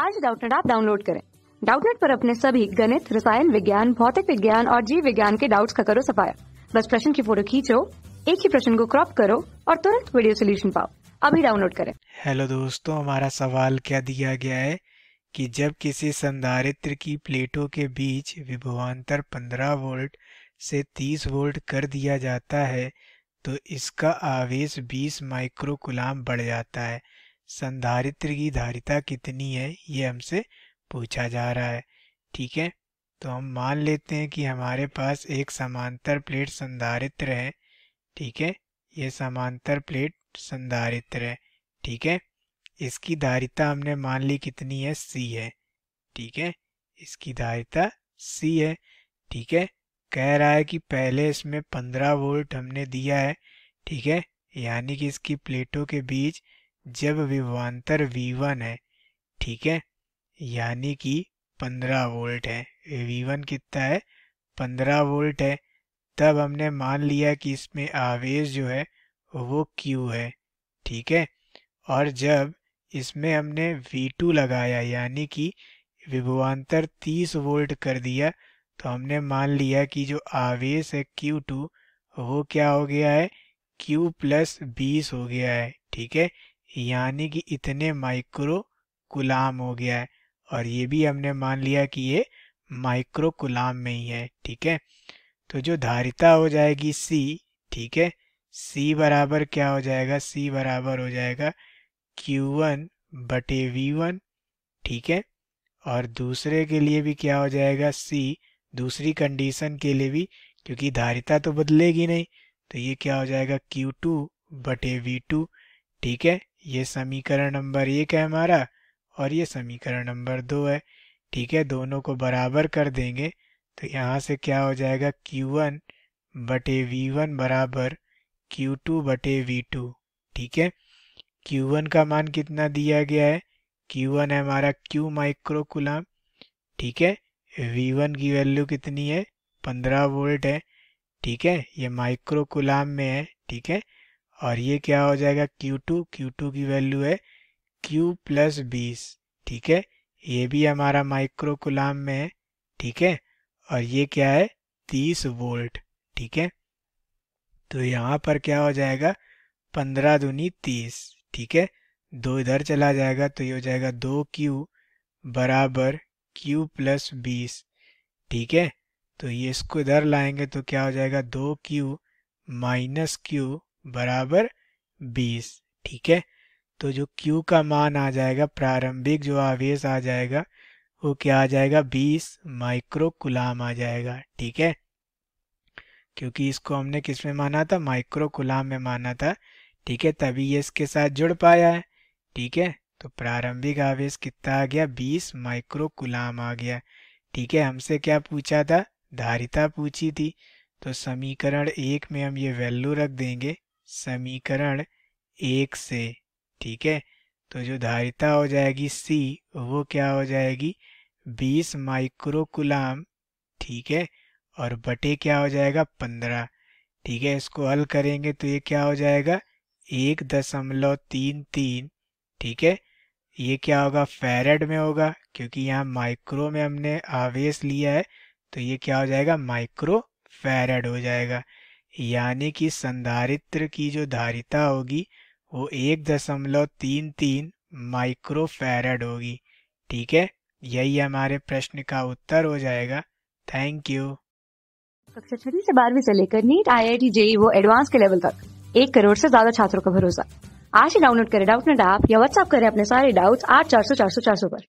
आज डाउटनेट आप डाउनलोड करें डाउटनेट पर अपने सभी गणित रसायन विज्ञान भौतिक विज्ञान और जीव विज्ञान के डाउट्स का करो सफाया बस प्रश्न की फोटो खींचो एक ही प्रश्न को क्रॉप करो और तुरंत वीडियो सोल्यूशन पाओ अभी डाउनलोड करें हेलो दोस्तों हमारा सवाल क्या दिया गया है कि जब किसी संधारित्र की प्लेटों के बीच विभवांतर 15 वोल्ट से 30 वोल्ट कर दिया जाता है तो इसका आवेश 20 माइक्रो कुलाम बढ़ जाता है संधारित्र की धारिता कितनी है ये हमसे पूछा जा रहा है ठीक है तो हम मान लेते हैं कि हमारे पास एक समांतर प्लेट संधारित्र है ठीक है ये समांतर प्लेट संधारित्र है ठीक है इसकी धारिता हमने मान ली कितनी है सी है ठीक है इसकी धारिता सी है ठीक है कह रहा है कि पहले इसमें पंद्रह वोल्ट हमने दिया है ठीक है यानी कि इसकी प्लेटों के बीच जब विभवांतर V1 है ठीक है यानी कि 15 वोल्ट है V1 कितना है 15 वोल्ट है तब हमने मान लिया कि इसमें आवेश जो है वो Q है ठीक है और जब इसमें हमने V2 लगाया यानी कि विभवांतर 30 वोल्ट कर दिया तो हमने मान लिया कि जो आवेश है Q2 वो क्या हो गया है Q प्लस बीस हो गया है ठीक है यानी कि इतने माइक्रो कुलाम हो गया है और ये भी हमने मान लिया कि ये माइक्रो कुलाम में ही है ठीक है तो जो धारिता हो जाएगी सी ठीक है सी बराबर क्या हो जाएगा सी बराबर हो जाएगा क्यू वन बटे वी वन ठीक है और दूसरे के लिए भी क्या हो जाएगा सी दूसरी कंडीशन के लिए भी क्योंकि धारिता तो बदलेगी नहीं तो ये क्या हो जाएगा Q2 टू बटे वी टू ठीक है ये समीकरण नंबर एक है हमारा और ये समीकरण नंबर दो है ठीक है दोनों को बराबर कर देंगे तो यहाँ से क्या हो जाएगा Q1 वन बटे वी वन बराबर Q2 टू बटे वी टू ठीक है Q1 का मान कितना दिया गया है Q1 है हमारा Q माइक्रो कुलाम ठीक है V1 की वैल्यू कितनी है 15 वोल्ट है ठीक है ये माइक्रो कुलाम में है ठीक है और ये क्या हो जाएगा Q2 Q2 की वैल्यू है Q प्लस बीस ठीक है ये भी हमारा माइक्रो कुलाम में है ठीक है और ये क्या है तीस वोल्ट ठीक है तो यहाँ पर क्या हो जाएगा पंद्रह दूनी तीस ठीक है दो इधर चला जाएगा तो ये हो जाएगा दो क्यू बराबर क्यू प्लस बीस ठीक है तो ये इसको इधर लाएंगे तो क्या हो जाएगा दो क्यू माइनस क्यू बराबर बीस ठीक है तो जो Q का मान आ जाएगा प्रारंभिक जो आवेश आ जाएगा वो क्या आ जाएगा 20 माइक्रो कुलाम आ जाएगा ठीक है क्योंकि इसको हमने किस में माना था माइक्रो कुलाम में माना था ठीक है तभी ये इसके साथ जुड़ पाया है ठीक है तो प्रारंभिक आवेश कितना आ गया 20 माइक्रो कुलाम आ गया ठीक है हमसे क्या पूछा था धारिता पूछी थी तो समीकरण एक में हम ये वैल्यू रख देंगे समीकरण एक से ठीक है तो जो धारिता हो जाएगी सी वो क्या हो जाएगी 20 माइक्रोकुलाम ठीक है और बटे क्या हो जाएगा 15 ठीक है इसको हल करेंगे तो ये क्या हो जाएगा एक दशमलव तीन तीन ठीक है ये क्या होगा फेरेड में होगा क्योंकि यहाँ माइक्रो में हमने आवेश लिया है तो ये क्या हो जाएगा माइक्रो फेरेड हो जाएगा यानी कि संधारित्र की जो धारिता होगी वो एक दशमलव तीन तीन माइक्रो फैरड होगी ठीक है यही हमारे प्रश्न का उत्तर हो जाएगा थैंक यू कक्षा छठी से बारहवीं से लेकर NEET I I T JEE वो एडवांस के लेवल तक एक करोड़ से ज्यादा छात्रों का भरोसा आज ही डाउनलोड करें डाउट नेट ऐप या व्हाट्सएप करें अपने सारे डाउट्स आठ चार सौ चार सौ चार सौ पर